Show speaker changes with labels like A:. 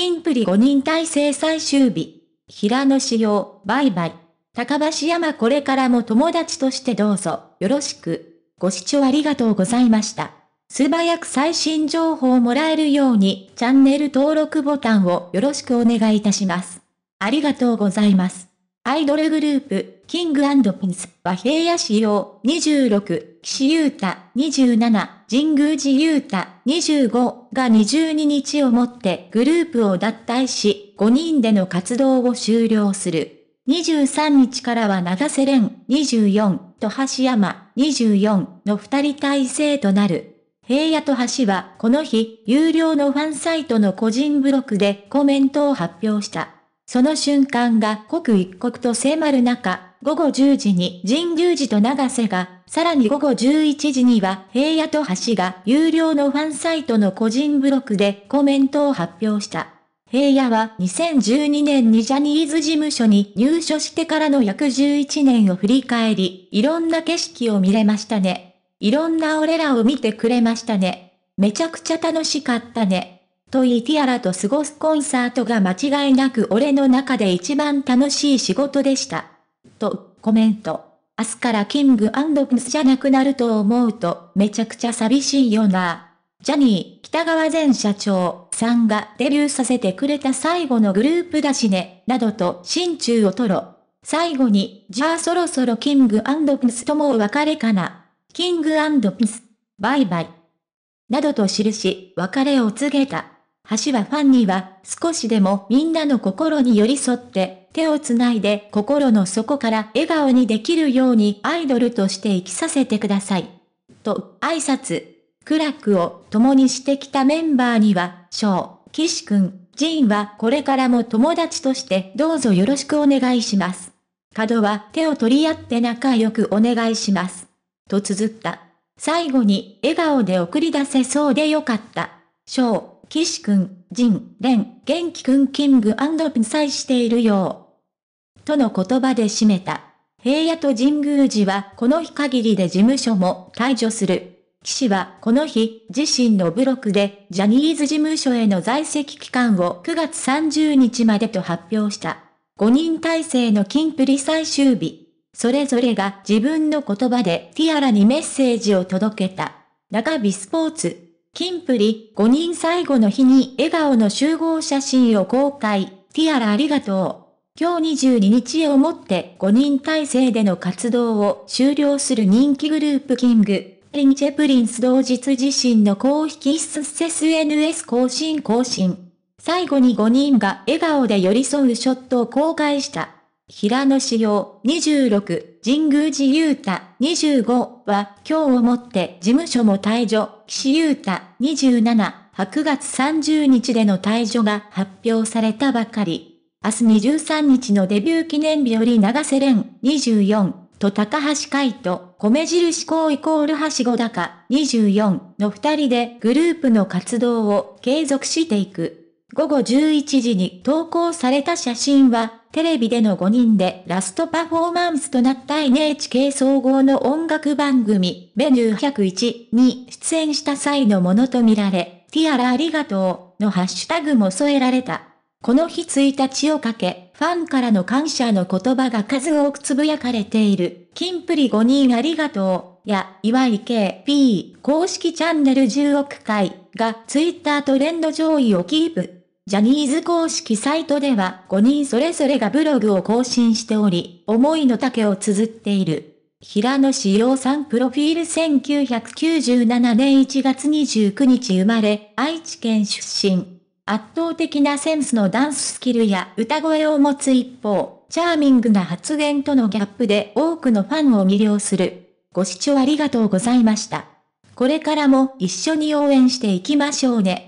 A: キンプリ5人体制最終日。平野紫耀、バイバイ。高橋山これからも友達としてどうぞ、よろしく。ご視聴ありがとうございました。素早く最新情報をもらえるように、チャンネル登録ボタンをよろしくお願いいたします。ありがとうございます。アイドルグループ、キングピンス、和平野仕様、26、岸優太、27、神宮寺雄太25が22日をもってグループを脱退し、5人での活動を終了する。23日からは長瀬廉24と橋山24の2人体制となる。平野と橋はこの日、有料のファンサイトの個人ブログでコメントを発表した。その瞬間が刻一刻と迫る中、午後10時に神宮寺と長瀬がさらに午後11時には平野と橋が有料のファンサイトの個人ブログでコメントを発表した。平野は2012年にジャニーズ事務所に入所してからの約11年を振り返り、いろんな景色を見れましたね。いろんな俺らを見てくれましたね。めちゃくちゃ楽しかったね。と言いティアラと過ごすコンサートが間違いなく俺の中で一番楽しい仕事でした。と、コメント。明日からキングプリンスじゃなくなると思うと、めちゃくちゃ寂しいよな。ジャニー、北川前社長さんがデビューさせてくれた最後のグループだしね、などと心中を吐露。最後に、じゃあそろそろキングプリンスともお別れかな。キングプリンス、バイバイ。などと記し、別れを告げた。橋はファンには少しでもみんなの心に寄り添って手をつないで心の底から笑顔にできるようにアイドルとして生きさせてください。と挨拶。苦楽を共にしてきたメンバーには、翔、岸くん、ジンはこれからも友達としてどうぞよろしくお願いします。角は手を取り合って仲良くお願いします。と綴った。最後に笑顔で送り出せそうでよかった。翔。岸くん、ジン、レン、元気くんキングピンイしているよう。との言葉で締めた。平野と神宮寺はこの日限りで事務所も退場する。岸はこの日、自身のブログでジャニーズ事務所への在籍期間を9月30日までと発表した。5人体制の金プリ最終日。それぞれが自分の言葉でティアラにメッセージを届けた。中日スポーツ。キンプリ、5人最後の日に笑顔の集合写真を公開、ティアラありがとう。今日22日をもって5人体制での活動を終了する人気グループキング。リンチェプリンス同日自身の公式 s NS 更新更新。最後に5人が笑顔で寄り添うショットを公開した。平野紫耀26。神宮寺勇太25は今日をもって事務所も退場、岸優太27、8月30日での退場が発表されたばかり。明日23日のデビュー記念日より長瀬廉24と高橋海人、米印公イコールはしご高24の二人でグループの活動を継続していく。午後11時に投稿された写真はテレビでの5人でラストパフォーマンスとなった NHK 総合の音楽番組、メニュー101に出演した際のものとみられ、ティアラありがとうのハッシュタグも添えられた。この日1日をかけ、ファンからの感謝の言葉が数多くつぶやかれている、キンプリ5人ありがとう、や、岩井 KP 公式チャンネル10億回がツイッタートレンド上位をキープ。ジャニーズ公式サイトでは5人それぞれがブログを更新しており、思いの丈を綴っている。平野志陽さんプロフィール1997年1月29日生まれ、愛知県出身。圧倒的なセンスのダンススキルや歌声を持つ一方、チャーミングな発言とのギャップで多くのファンを魅了する。ご視聴ありがとうございました。これからも一緒に応援していきましょうね。